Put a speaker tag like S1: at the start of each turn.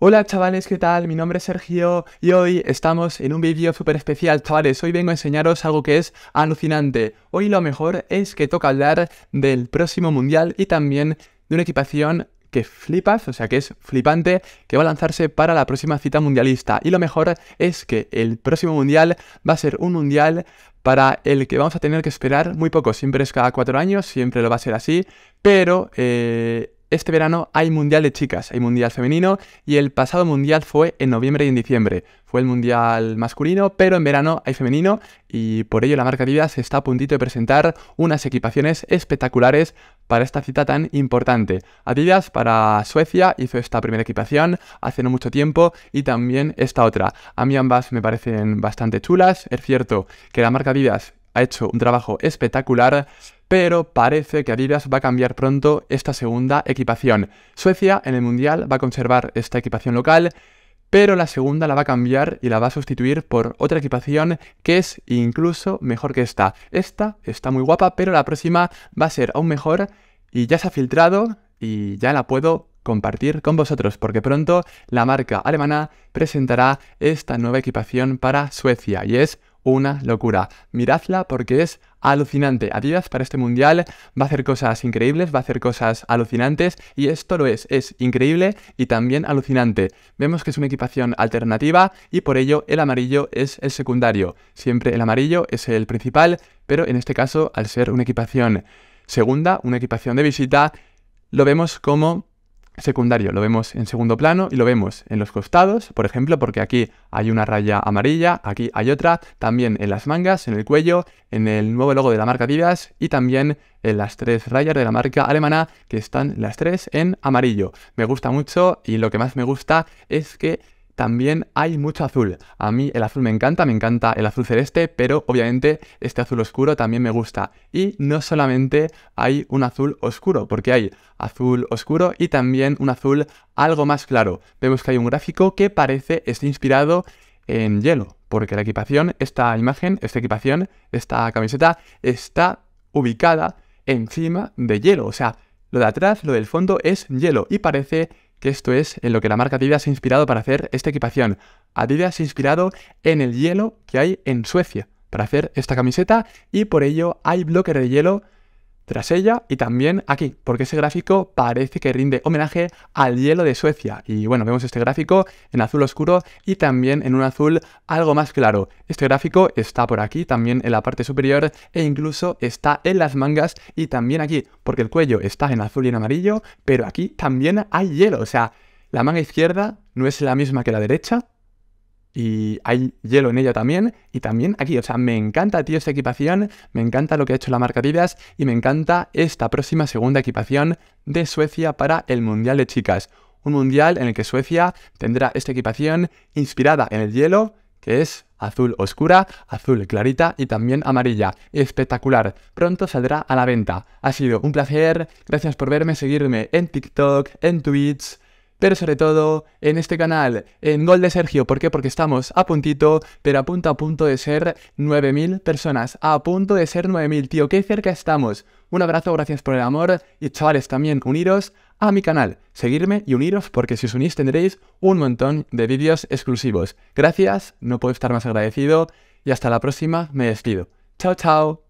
S1: Hola chavales, ¿qué tal? Mi nombre es Sergio y hoy estamos en un vídeo súper especial. Chavales, hoy vengo a enseñaros algo que es alucinante. Hoy lo mejor es que toca hablar del próximo mundial y también de una equipación que flipas, o sea que es flipante, que va a lanzarse para la próxima cita mundialista. Y lo mejor es que el próximo mundial va a ser un mundial para el que vamos a tener que esperar muy poco. Siempre es cada cuatro años, siempre lo va a ser así, pero eh, este verano hay mundial de chicas, hay mundial femenino y el pasado mundial fue en noviembre y en diciembre. Fue el mundial masculino, pero en verano hay femenino y por ello la marca Adidas está a puntito de presentar unas equipaciones espectaculares para esta cita tan importante. Adidas para Suecia hizo esta primera equipación hace no mucho tiempo y también esta otra. A mí ambas me parecen bastante chulas. Es cierto que la marca Adidas ha hecho un trabajo espectacular, pero parece que Adidas va a cambiar pronto esta segunda equipación. Suecia en el Mundial va a conservar esta equipación local, pero la segunda la va a cambiar y la va a sustituir por otra equipación que es incluso mejor que esta. Esta está muy guapa, pero la próxima va a ser aún mejor y ya se ha filtrado y ya la puedo compartir con vosotros porque pronto la marca alemana presentará esta nueva equipación para Suecia y es una locura. Miradla porque es alucinante. Adidas para este mundial va a hacer cosas increíbles, va a hacer cosas alucinantes y esto lo es, es increíble y también alucinante. Vemos que es una equipación alternativa y por ello el amarillo es el secundario. Siempre el amarillo es el principal, pero en este caso al ser una equipación segunda, una equipación de visita, lo vemos como secundario, lo vemos en segundo plano y lo vemos en los costados, por ejemplo, porque aquí hay una raya amarilla, aquí hay otra, también en las mangas, en el cuello, en el nuevo logo de la marca Adidas y también en las tres rayas de la marca alemana que están las tres en amarillo. Me gusta mucho y lo que más me gusta es que también hay mucho azul. A mí el azul me encanta, me encanta el azul celeste, pero obviamente este azul oscuro también me gusta. Y no solamente hay un azul oscuro, porque hay azul oscuro y también un azul algo más claro. Vemos que hay un gráfico que parece estar inspirado en hielo, porque la equipación, esta imagen, esta equipación, esta camiseta está ubicada encima de hielo. O sea, lo de atrás, lo del fondo es hielo y parece que esto es en lo que la marca Adidas se ha inspirado para hacer esta equipación. Adidas se ha inspirado en el hielo que hay en Suecia para hacer esta camiseta y por ello hay bloques de hielo tras ella y también aquí, porque ese gráfico parece que rinde homenaje al hielo de Suecia. Y bueno, vemos este gráfico en azul oscuro y también en un azul algo más claro. Este gráfico está por aquí, también en la parte superior e incluso está en las mangas y también aquí, porque el cuello está en azul y en amarillo, pero aquí también hay hielo, o sea, la manga izquierda no es la misma que la derecha, y hay hielo en ella también. Y también aquí, o sea, me encanta, tío, esta equipación, me encanta lo que ha hecho la marca Adidas y me encanta esta próxima segunda equipación de Suecia para el Mundial de Chicas. Un mundial en el que Suecia tendrá esta equipación inspirada en el hielo, que es azul oscura, azul clarita y también amarilla. Espectacular. Pronto saldrá a la venta. Ha sido un placer. Gracias por verme, seguirme en TikTok, en Twitch pero sobre todo en este canal, en Gol de Sergio. ¿Por qué? Porque estamos a puntito, pero a punto a punto de ser 9.000 personas. A punto de ser 9.000, tío, qué cerca estamos. Un abrazo, gracias por el amor y chavales también uniros a mi canal, seguirme y uniros porque si os unís tendréis un montón de vídeos exclusivos. Gracias, no puedo estar más agradecido y hasta la próxima, me despido. Chao, chao.